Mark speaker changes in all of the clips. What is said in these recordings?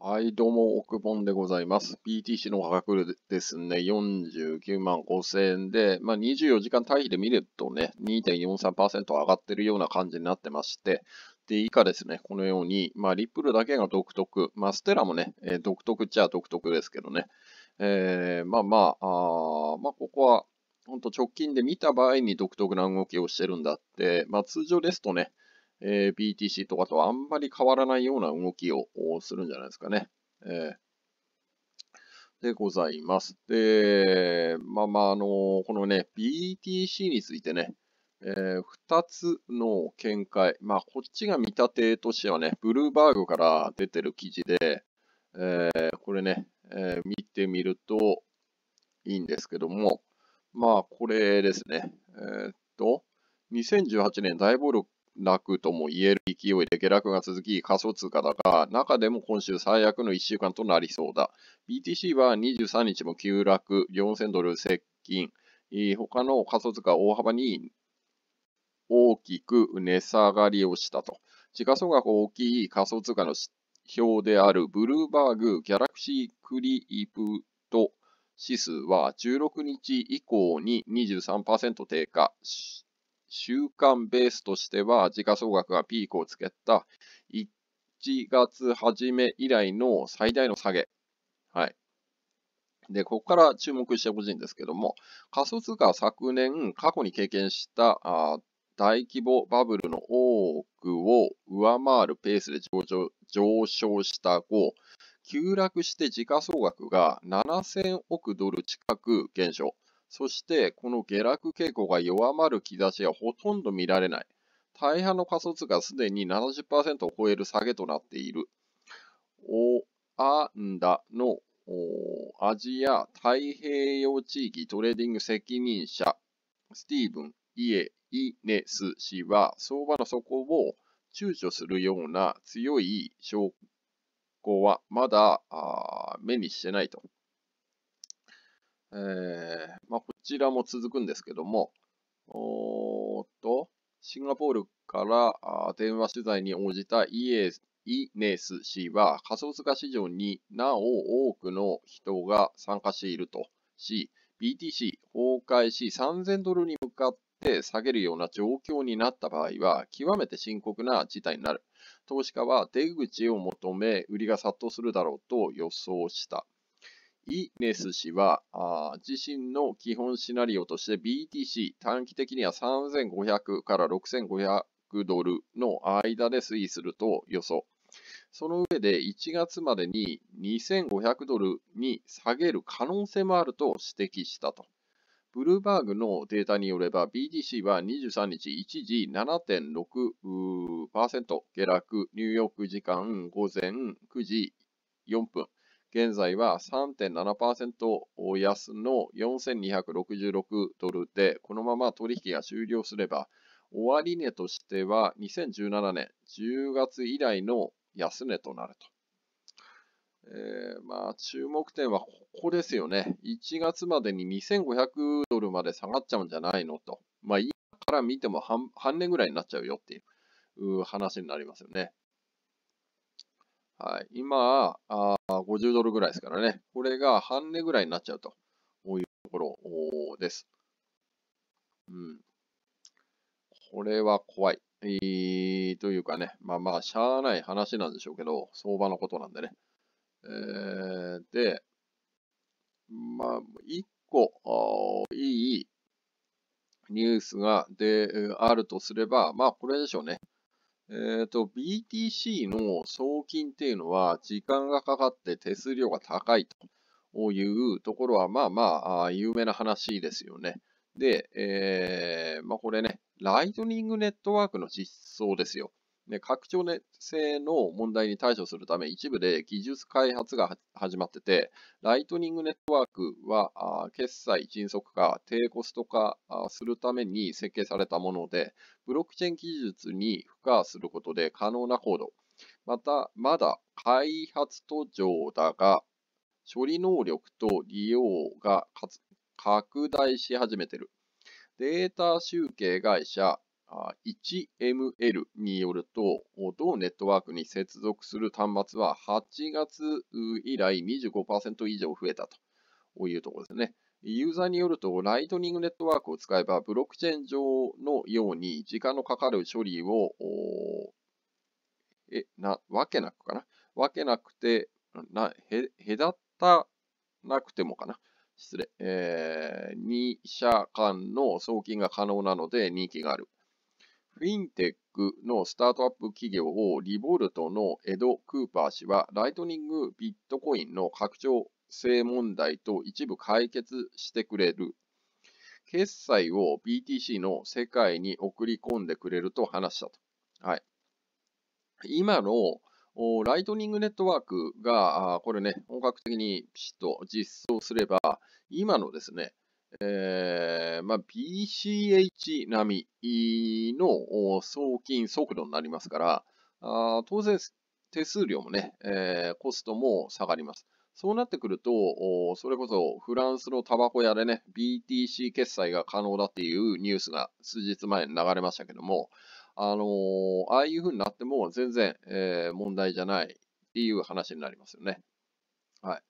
Speaker 1: はい、どうも、奥本でございます。PTC の価格ですね、49万5千円で、まあ、24時間対比で見るとね、2.43%上がってるような感じになってまして、で、以下ですね、このように、まあ、リップルだけが独特、まあ、ステラもね、えー、独特っちゃ独特ですけどね、えー、まあまあ、あまあ、ここは、本当直近で見た場合に独特な動きをしてるんだって、まあ、通常ですとね、えー、BTC とかとあんまり変わらないような動きをするんじゃないですかね。えー、でございます。で、まあまあ、あのー、このね、BTC についてね、えー、2つの見解。まあ、こっちが見立てとしてはね、ブルーバーグから出てる記事で、えー、これね、えー、見てみるといいんですけども、まあ、これですね。えー、っと、2018年大暴力落とも言える勢いで下落が続き、仮想通貨だが、中でも今週最悪の1週間となりそうだ。BTC は23日も急落、4000ドル接近、他の仮想通貨大幅に大きく値下がりをしたと。時価総額大きい仮想通貨の表であるブルーバーグ・ギャラクシー・クリープと指数は16日以降に23%低下。週間ベースとしては、時価総額がピークをつけた1月初め以来の最大の下げ。はい。で、ここから注目してほしいんですけども、仮想通貨は昨年過去に経験したあ大規模バブルの多くを上回るペースで上昇した後、急落して時価総額が7000億ドル近く減少。そしてこの下落傾向が弱まる兆しはほとんど見られない。大半の仮想通貨すでに70%を超える下げとなっている。オアンダのアジア太平洋地域トレーディング責任者、スティーブン・イエ・イネス氏は、相場の底を躊躇するような強い証拠はまだ目にしてないと。えー、まあ、こちらも続くんですけども、おっと、シンガポールから電話取材に応じたイエイネス氏は、仮想通貨市場になお多くの人が参加しているとし、BTC 崩壊し3000ドルに向かって下げるような状況になった場合は、極めて深刻な事態になる。投資家は出口を求め、売りが殺到するだろうと予想した。イネス氏は、自身の基本シナリオとして BTC 短期的には3500から6500ドルの間で推移すると予想。その上で1月までに2500ドルに下げる可能性もあると指摘したと。ブルーバーグのデータによれば BTC は23日一時7.6%下落、ニューヨーク時間午前9時4分。現在は3.7%安の4266ドルで、このまま取引が終了すれば、終値としては2017年10月以来の安値となると。えー、まあ注目点はここですよね。1月までに2500ドルまで下がっちゃうんじゃないのと。まあ今から見ても半半年ぐらいになっちゃうよっていう話になりますよね。はい、今あ、50ドルぐらいですからね、これが半値ぐらいになっちゃうというところです。うん、これは怖い。えー、というかね、まあまあ、しゃあない話なんでしょうけど、相場のことなんでね。えー、で、まあ、一個いいニュースがであるとすれば、まあ、これでしょうね。えっ、ー、と、BTC の送金っていうのは、時間がかかって手数料が高いというところは、まあまあ、有名な話ですよね。で、えー、まあこれね、ライトニングネットワークの実装ですよ。で、拡張性の問題に対処するため、一部で技術開発が始まってて、ライトニングネットワークは、決済迅速化、低コスト化するために設計されたもので、ブロックチェーン技術に付加することで可能なコード、また、まだ開発途上だが、処理能力と利用が拡大し始めてる。データ集計会社、1ML によると、同ネットワークに接続する端末は8月以来25%以上増えたというところですね。ユーザーによると、ライトニングネットワークを使えば、ブロックチェーン上のように時間のかかる処理を、え、な、わけなくかなわけなくて、な、へ、隔たなくてもかな失礼。えー、2社間の送金が可能なので人気がある。フィンテックのスタートアップ企業をリボルトのエド・クーパー氏は、ライトニングビットコインの拡張性問題と一部解決してくれる。決済を BTC の世界に送り込んでくれると話したと。はい。今のライトニングネットワークが、これね、本格的にピシッと実装すれば、今のですね、えまあ、BCH 並みの送金速度になりますから、あ当然手数料もね、えー、コストも下がります。そうなってくると、それこそフランスのタバコ屋でね、BTC 決済が可能だっていうニュースが数日前に流れましたけども、あのー、ああいうふうになっても全然、えー、問題じゃないっていう話になりますよね。はい。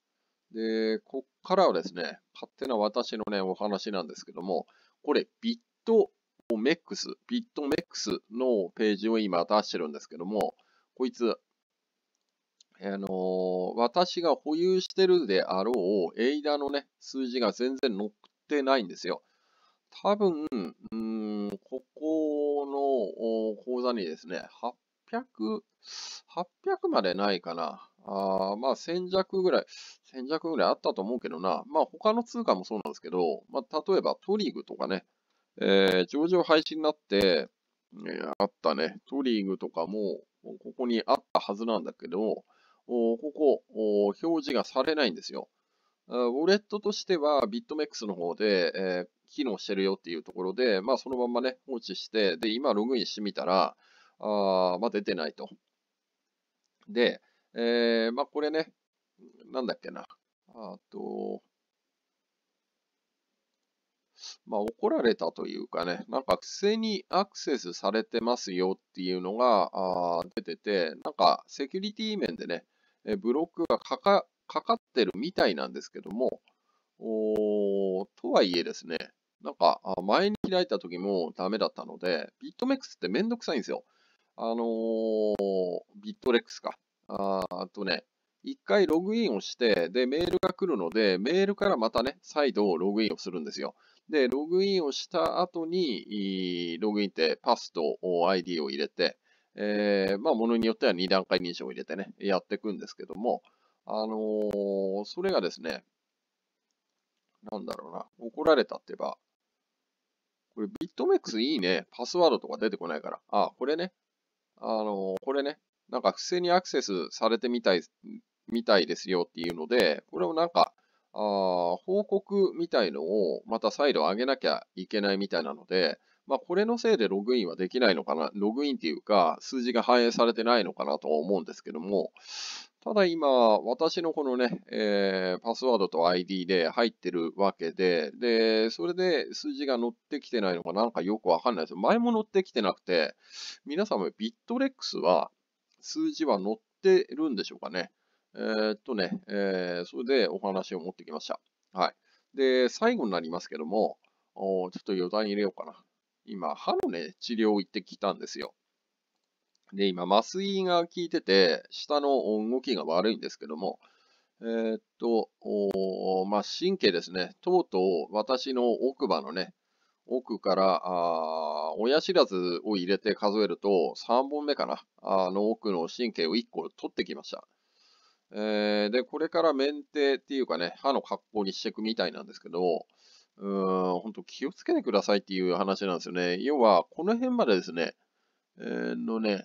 Speaker 1: で、こっからはですね、勝手な私のね、お話なんですけども、これ、ビットメックス、ビットメックスのページを今出してるんですけども、こいつ、あのー、私が保有してるであろう、エイダのね、数字が全然載ってないんですよ。多分、うん、ここの口座にですね、800、800までないかな。あまあ、1000弱ぐらい。1 2ぐらいあったと思うけどな、まあ他の通貨もそうなんですけど、まあ例えばトリグとかね、えー、上場廃止になって、えー、あったね、トリーグとかも、ここにあったはずなんだけど、おここお、表示がされないんですよ。ウォレットとしてはビットメックスの方で、えー、機能してるよっていうところで、まあそのままね、放置して、で、今ログインしてみたら、あまあ、出てないと。で、えー、まあこれね、なんだっけな。あと、まあ、怒られたというかね、なんか不正にアクセスされてますよっていうのがあ出てて、なんかセキュリティ面でね、えブロックがかかかかってるみたいなんですけども、おとはいえですね、なんか前に開いた時もダメだったので、ビットメックスってめんどくさいんですよ。あのー、ビットレックスか。あとね、一回ログインをして、で、メールが来るので、メールからまたね、再度ログインをするんですよ。で、ログインをした後に、ログインってパスと ID を入れて、えー、まあ、ものによっては2段階認証を入れてね、やっていくんですけども、あのー、それがですね、なんだろうな、怒られたって言えば、これビットメックスいいね、パスワードとか出てこないから、あ、これね、あのー、これね、なんか不正にアクセスされてみたい、みたいですよっていうので、これをなんか、あ報告みたいのをまた再度上げなきゃいけないみたいなので、まあ、これのせいでログインはできないのかな、ログインっていうか、数字が反映されてないのかなと思うんですけども、ただ今、私のこのね、えー、パスワードと ID で入ってるわけで、で、それで数字が載ってきてないのかなんかよくわかんないです。前も乗ってきてなくて、皆様、ビットレックスは、数字は載ってるんでしょうかね。えー、っとね、えー、それでお話を持ってきました。はい。で、最後になりますけども、おちょっと余談入れようかな。今、歯のね、治療行ってきたんですよ。で、今、麻酔が効いてて、下の動きが悪いんですけども、えー、っと、おまあ、神経ですね。とうとう私の奥歯のね、奥から、あ親知らずを入れて数えると、3本目かな、あの奥の神経を1個取ってきました。えー、で、これから免停っていうかね、歯の格好にしていくみたいなんですけど、うーん、本当気をつけてくださいっていう話なんですよね。要は、この辺までですね、えー、のね、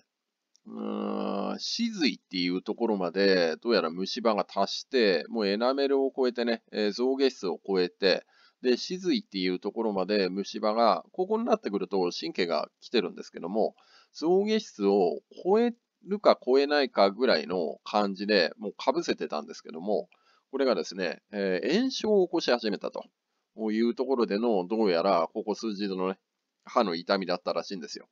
Speaker 1: うん、歯髄っていうところまで、どうやら虫歯が達して、もうエナメルを超えてね、えー、増下質を超えて、で、歯髄っていうところまで虫歯が、ここになってくると神経が来てるんですけども、象牙質を超えるか超えないかぐらいの感じで、もうかぶせてたんですけども、これがですね、えー、炎症を起こし始めたというところでの、どうやらここ数字のね、歯の痛みだったらしいんですよ。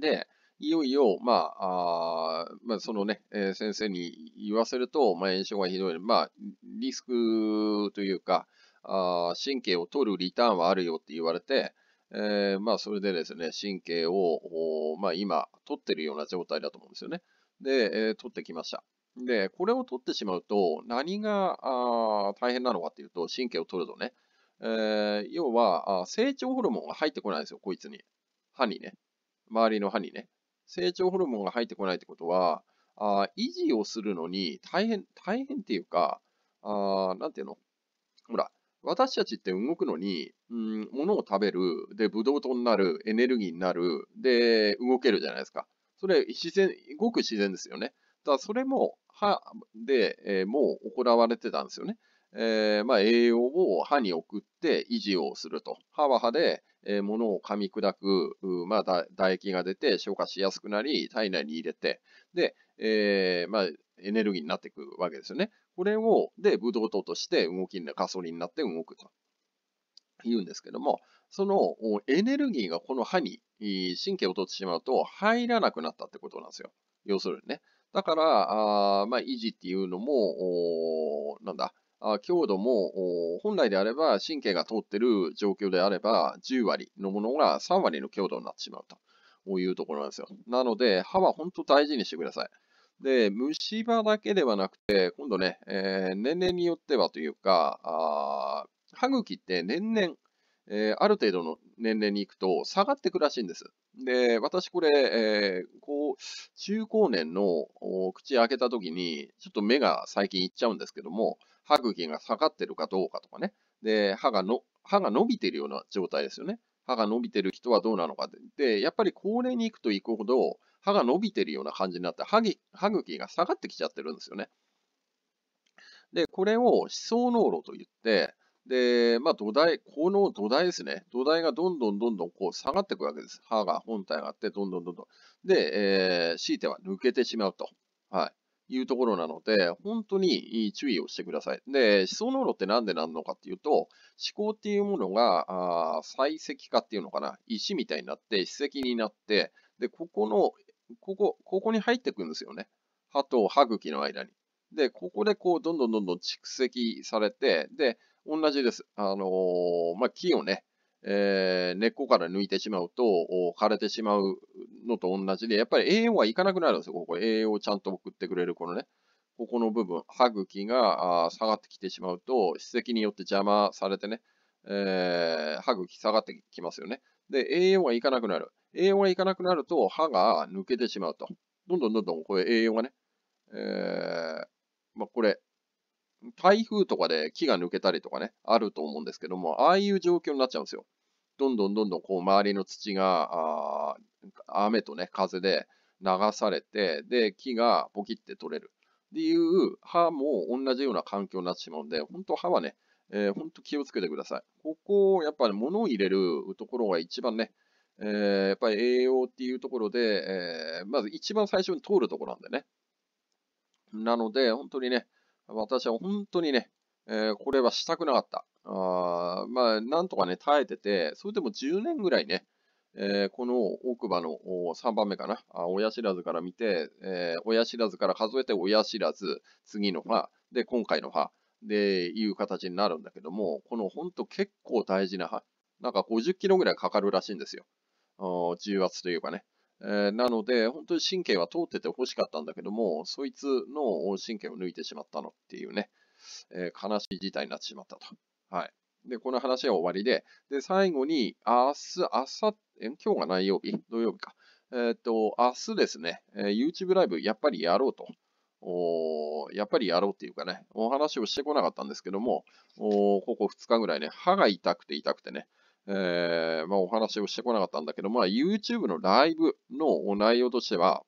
Speaker 1: で、いよいよ、まあ、あまあ、そのね、えー、先生に言わせると、まあ、炎症がひどい、まあ、リスクというか、あ神経を取るリターンはあるよって言われて、えー、まあ、それでですね、神経を、まあ、今、取ってるような状態だと思うんですよね。で、えー、取ってきました。で、これを取ってしまうと、何があ大変なのかっていうと、神経を取るとね、えー、要はあ、成長ホルモンが入ってこないんですよ、こいつに。歯にね。周りの歯にね。成長ホルモンが入ってこないってことは、あ維持をするのに大変、大変っていうか、あなんていうのほら、私たちって動くのに、うん、物を食べる、で、ブドウ糖になる、エネルギーになる、で、動けるじゃないですか。それ、自然、ごく自然ですよね。だそれも、歯で、えー、もう行われてたんですよね。えー、まあ、栄養を歯に送って維持をすると。歯は歯で、えー、物を噛み砕く、まあだ、唾液が出て消化しやすくなり、体内に入れて、で、えー、まあ、エネルギーになっていくわけですよね。これを、で、ブドウ糖として動きにな、ガソリンになって動くと言うんですけども、そのエネルギーがこの歯に、神経を取ってしまうと入らなくなったってことなんですよ。要するにね。だから、あまあ、維持っていうのも、なんだ、強度も本来であれば神経が通ってる状況であれば10割のものが3割の強度になってしまうというところなんですよ。なので歯は本当大事にしてください。で、虫歯だけではなくて、今度ね、えー、年齢によってはというか、あ歯茎って年々、えー、ある程度の年齢に行くと下がってくらしいんです。で、私これ、えー、こう、中高年の口開けた時に、ちょっと目が最近いっちゃうんですけども、歯茎が下がってるかどうかとかね、で、歯がの、歯が伸びてるような状態ですよね。歯が伸びてる人はどうなのかって。で、やっぱり高齢に行くと行くほど、歯が伸びてるような感じになって歯歯茎が下がってきちゃってるんですよね。で、これを歯槽膿漏といって、で、まあ、土台、この土台ですね。土台がどんどんどんどんこう下がっていくわけです。歯が本体があって、どんどんどんどん。で、えー、強いては抜けてしまうと。はい。いうところなので、本当に注意をしてください。で、思想膿度ってなんでなるのかっていうと、思考っていうものが、あ採石化っていうのかな、石みたいになって、歯石になって、で、ここの、ここ、ここに入ってくんですよね。歯と歯茎の間に。で、ここでこう、どんどんどんどん蓄積されて、で、同じです。あのー、まあ、木をね、えー、根っこから抜いてしまうと、枯れてしまうのと同じで、やっぱり栄養はいかなくなるんですよ。ここ栄養をちゃんと送ってくれる、このね、ここの部分、歯茎が下がってきてしまうと、歯石によって邪魔されてね、えー、歯茎下がってきますよね。で、栄養がいかなくなる。栄養がいかなくなると歯が抜けてしまうと。どんどんどんどんこれ栄養がね、えー、まあ、これ、台風とかで木が抜けたりとかね、あると思うんですけども、ああいう状況になっちゃうんですよ。どんどんどんどんこう周りの土が、あ雨とね、風で流されて、で、木がポキって取れる。っていう歯も同じような環境になってしまうんで、本当歯はね、えー、本当気をつけてください。ここ、やっぱり、ね、物を入れるところが一番ね、えー、やっぱり栄養っていうところで、えー、まず一番最初に通るところなんでね。なので、本当にね、私は本当にね、えー、これはしたくなかった。あまあ、なんとかね、耐えてて、それでも10年ぐらいね、えー、この奥歯の3番目かな、あ親知らずから見て、えー、親知らずから数えて親知らず、次の歯、で、今回の歯、で、いう形になるんだけども、この本当結構大事な歯、なんか50キロぐらいかかるらしいんですよ。重圧といえばね。えー、なので、本当に神経は通ってて欲しかったんだけども、そいつの神経を抜いてしまったのっていうね、えー、悲しい事態になってしまったと。はい。で、この話は終わりで、で、最後に、明日、明後日、今日が何曜日土曜日か。えっ、と、明日ですね、え YouTube ライブやっぱりやろうと。おやっぱりやろうっていうかね、お話をしてこなかったんですけども、おここ2日ぐらいね、歯が痛くて痛くてね、えー、まあ、お話をしてこなかったんだけど、まあ、YouTube のライブの内容としては、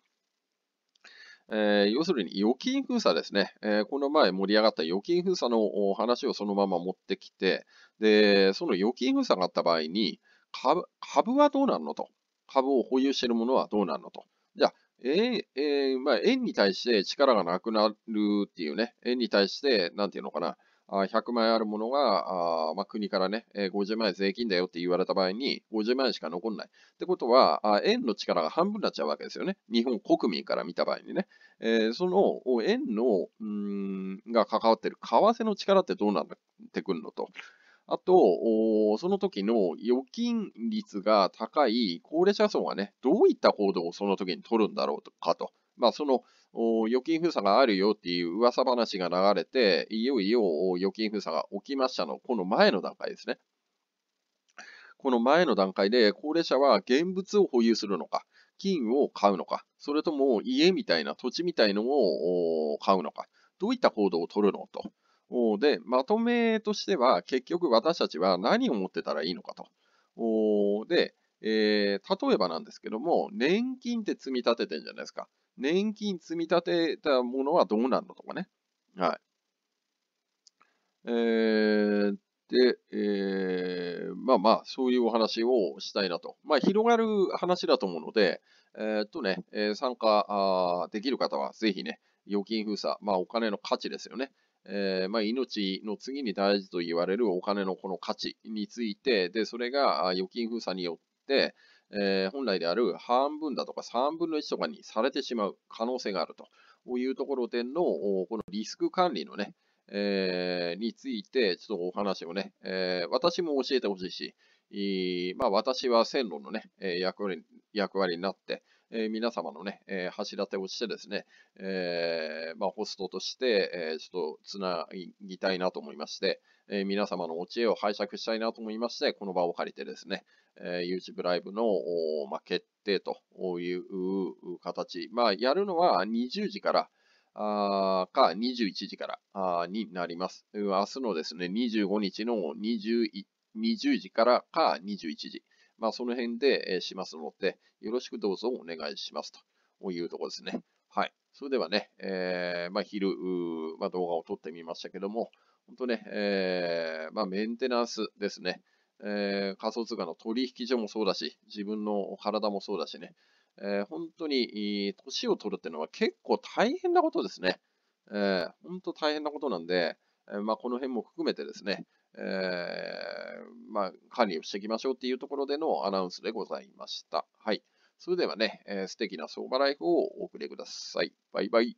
Speaker 1: えー、要するに預金封鎖ですね、えー、この前盛り上がった預金封鎖の話をそのまま持ってきて、でその預金封鎖があった場合に株、株はどうなるのと、株を保有しているものはどうなるのと、じゃあ、ええー、まあ、円に対して力がなくなるっていうね、円に対して、なんていうのかな、100枚あるものが、あまあ、国からね、50万円税金だよって言われた場合に、50万円しか残んない。ってことは、円の力が半分になっちゃうわけですよね。日本国民から見た場合にね。えー、その円の、うん、が関わってる為替の力ってどうなってくるのと。あと、その時の預金率が高い高齢者層がね、どういった行動をその時に取るんだろうかと。まあ、その、預金封鎖があるよっていう噂話が流れて、いよいよ預金封鎖が起きましたの、この前の段階ですね。この前の段階で、高齢者は現物を保有するのか、金を買うのか、それとも家みたいな土地みたいのを買うのか、どういった行動を取るのと。で、まとめとしては、結局私たちは何を持ってたらいいのかと。で、えー、例えばなんですけども、年金って積み立ててんじゃないですか。年金積み立てたものはどうなるのとかね。はい。えー、で、えー、まあまあ、そういうお話をしたいなと。まあ、広がる話だと思うので、えー、っとね、え参加できる方は、ぜひね、預金封鎖、まあ、お金の価値ですよね。えー、まあ、命の次に大事と言われるお金のこの価値について、で、それが預金封鎖によって、えー、本来である半分だとか3分の1とかにされてしまう可能性があるというところでの、このリスク管理のね、えー、について、ちょっとお話をね、えー、私も教えてほしいし、いまあ、私は線路のね、え役割役割になって、えー、皆様のね、えー、柱手をしてですね、えー、まあ、ホストとして、えちょっとつなぎたいなと思いまして、え皆様のお知恵を拝借したいなと思いまして、この場を借りてですね、え YouTube ライブの、ま決定という形、まあ、やるのは20時から、あか21時からあになります。明日のですね、25日の 20, 20時からか21時。まあ、その辺で、えしますので、よろしくどうぞお願いしますというところですね。はい。それではね、えー、まあ、昼、まあ、動画を撮ってみましたけども、本当ね、えー、まあ、メンテナンスですね、えー、仮想通貨の取引所もそうだし、自分の体もそうだしね、えー、本当に年を取るっていうのは結構大変なことですね。えー、本当大変なことなんで、えまあ、この辺も含めてですね、えまあ、管理をしていきましょうっていうところでのアナウンスでございました。はい。それではね、えー、素敵な相場ライフをお送りください。バイバイ。